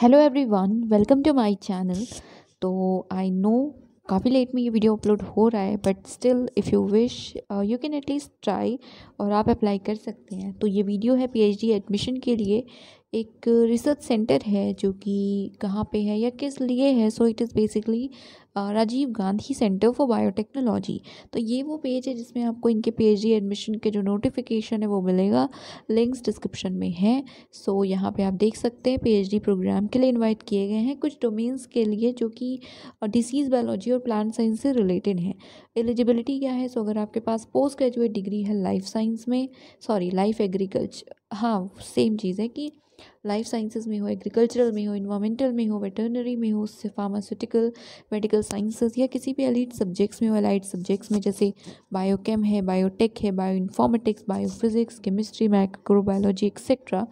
hello everyone welcome to my channel तो I no काफ़ी late में ये वीडियो अपलोड हो रहा है but still if you wish you can at least try और आप अप्लाई कर सकते हैं तो ये वीडियो है पीएचडी एडमिशन के लिए एक रिसर्च सेंटर है जो कि कहाँ पे है या किस लिए है so it is basically Rajiv Gandhi centre for biotechnology तो ये वो पेज है जिसमें आपको इनके पीएचडी एडमिशन के जो नोटिफिकेशन है वो मिलेगा लिंक्स डिस्क्रिप्शन में है सो so, यहाँ पे आप देख सकते हैं पी प्रोग्राम के लिए इनवाइट किए गए हैं कुछ डोमेन्स के लिए जो कि डिसीज़ uh, बायोलॉजी और प्लांट साइंस से रिलेटेड हैं एलिजिबिलिटी क्या है सो so, अगर आपके पास पोस्ट ग्रेजुएट डिग्री है लाइफ साइंस में सॉरी लाइफ एग्रीकल्चर हाँ सेम चीज़ है कि लाइफ साइंसेज में हो एग्रीकल्चरल में हो इन्वामेंटल में हो वेटरनरी में हो उससे फार्मास्यूटिकल मेडिकल साइंसेज या किसी भी अलीट सब्जेक्ट्स में हो एलाइड सब्जेक्ट्स में जैसे बायोकेम है बायोटेक है bioinformatics biophysics chemistry microbiology etcetera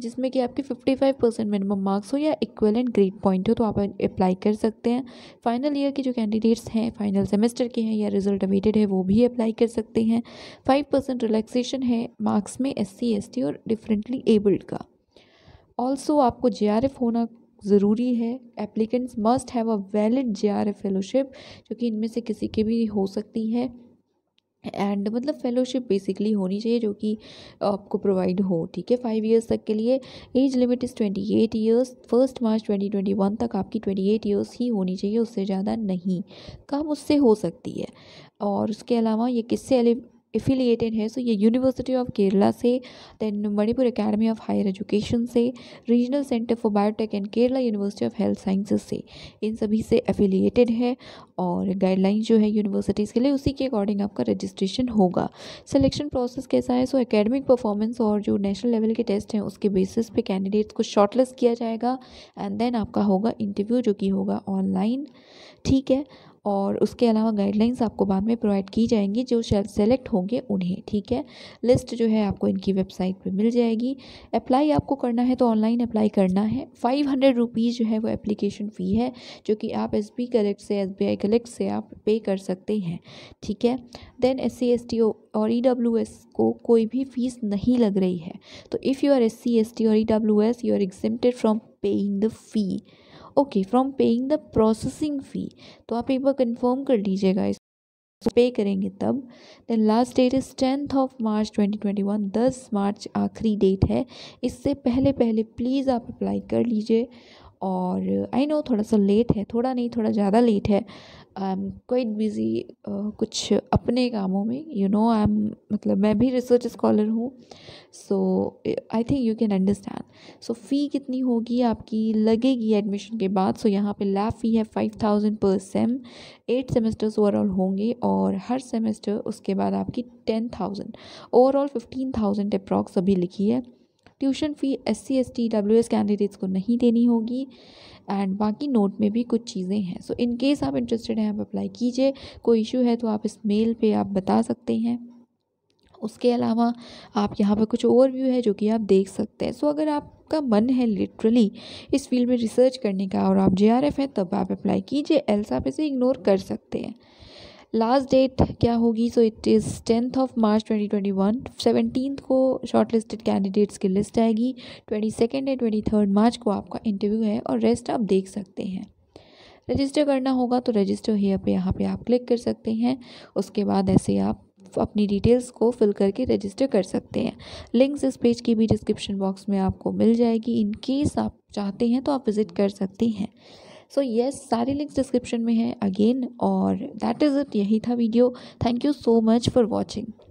जिसमें कि आपके 55 परसेंट मिनिमम मार्क्स हो या इक्वलेंट ग्रेड पॉइंट हो तो आप अप्लाई कर सकते हैं फाइनल ईयर के जो कैंडिडेट्स हैं फाइनल सेमेस्टर के हैं या रिजल्ट अवेटेड है वो भी अप्लाई कर सकते हैं फाइव परसेंट रिलैक्सेशन है मार्क्स में एस सी एस टी और डिफरेंटली एबल्ड का ऑल्सो आपको जे आर एफ होना ज़रूरी है applicants must have a valid J R F fellowship जो कि इनमें से किसी के भी हो सकती है एंड मतलब फेलोशिप बेसिकली होनी चाहिए जो कि आपको प्रोवाइड हो ठीक है फाइव इयर्स तक के लिए age limit is twenty eight years first March twenty twenty one तक आपकी ट्वेंटी एट ईयर्स ही होनी चाहिए उससे ज़्यादा नहीं कम उससे हो सकती है और उसके अलावा ये किससे एफिलिएटेड है सो ये यूनिवर्सिटी ऑफ केरला से then Manipur academy of higher education से regional centre for biotech and Kerala university of health sciences से इन सभी से एफिलिएटेड है और गाइडलाइन जो है यूनिवर्सिटीज़ के लिए उसी के अकॉर्डिंग आपका रजिस्ट्रेशन होगा सिलेक्शन प्रोसेस कैसा है सो एकेडमिक परफॉर्मेंस और जो नेशनल लेवल के टेस्ट हैं उसके बेसिस पे कैंडिडेट्स को शॉर्टलिस्ट किया जाएगा एंड देन आपका होगा इंटरव्यू जो कि होगा ऑनलाइन ठीक है और उसके अलावा गाइडलाइंस आपको बाद में प्रोवाइड की जाएंगी जो सेलेक्ट होंगे उन्हें ठीक है लिस्ट जो है आपको इनकी वेबसाइट पे मिल जाएगी अप्लाई आपको करना है तो ऑनलाइन अप्लाई करना है फाइव हंड्रेड रुपीज़ जो है वो एप्लीकेशन फ़ी है जो कि आप एस बी कलेक्ट से एस बी आई कलेक्ट से आप पे कर सकते हैं ठीक है then S C S T O और ई डब्ल्यू एस को कोई भी फ़ीस नहीं लग रही है तो if you are S C S T और E W S you are exempted from paying the fee okay from paying the processing fee तो आप एक बार कंफर्म कर लीजिएगा इस पे करेंगे तब then last date is tenth of March 2021 दस मार्च आखिरी डेट है इससे पहले पहले प्लीज़ आप अप्लाई कर लीजिए और आई नो थोड़ा सा लेट है थोड़ा नहीं थोड़ा ज़्यादा लेट है आई एम क्वाइट बिज़ी कुछ अपने कामों में यू नो आई एम मतलब मैं भी रिसर्च स्कॉलर हूँ so I think you can understand so fee कितनी होगी आपकी लगेगी एडमिशन के बाद सो so, यहाँ पे लैब फ़ी है फाइव थाउजेंड पर सेम एट सेमेस्टर्स ओवरऑल होंगे और हर सेमेस्टर उसके बाद आपकी ten thousand overall fifteen thousand approx अभी लिखी है tuition fee S C S T W S candidates को नहीं देनी होगी एंड बाकी नोट में भी कुछ चीज़ें हैं सो इन केस आप इंटरेस्टेड हैं आप अप्लाई कीजिए कोई इशू है तो आप इस मेल पे आप बता सकते हैं उसके अलावा आप यहाँ पर कुछ ओवरव्यू है जो कि आप देख सकते हैं सो अगर आपका मन है लिटरली इस फील्ड में रिसर्च करने का और आप जे आर एफ हैं तब आप अप्लाई कीजिए एल्स आप इसे इग्नोर कर सकते हैं लास्ट डेट क्या होगी so it is tenth of March 2021 seventeen को शॉर्ट लिस्टेड कैंडिडेट्स की लिस्ट आएगी ट्वेंटी सेकेंड या ट्वेंटी थर्ड मार्च को आपका इंटरव्यू है और रेस्ट आप देख सकते हैं रजिस्टर करना होगा तो रजिस्टर ही पे यहाँ पे आप क्लिक कर सकते हैं उसके बाद ऐसे आप अपनी डिटेल्स को फिल करके रजिस्टर कर सकते हैं लिंक्स इस पेज की भी डिस्क्रिप्शन बॉक्स में आपको मिल जाएगी इन केस आप चाहते हैं तो आप विज़िट कर सकते हैं सो येस सारे लिंक्स डिस्क्रिप्शन में है अगेन और दैट इज़ इट यही था video thank you so much for watching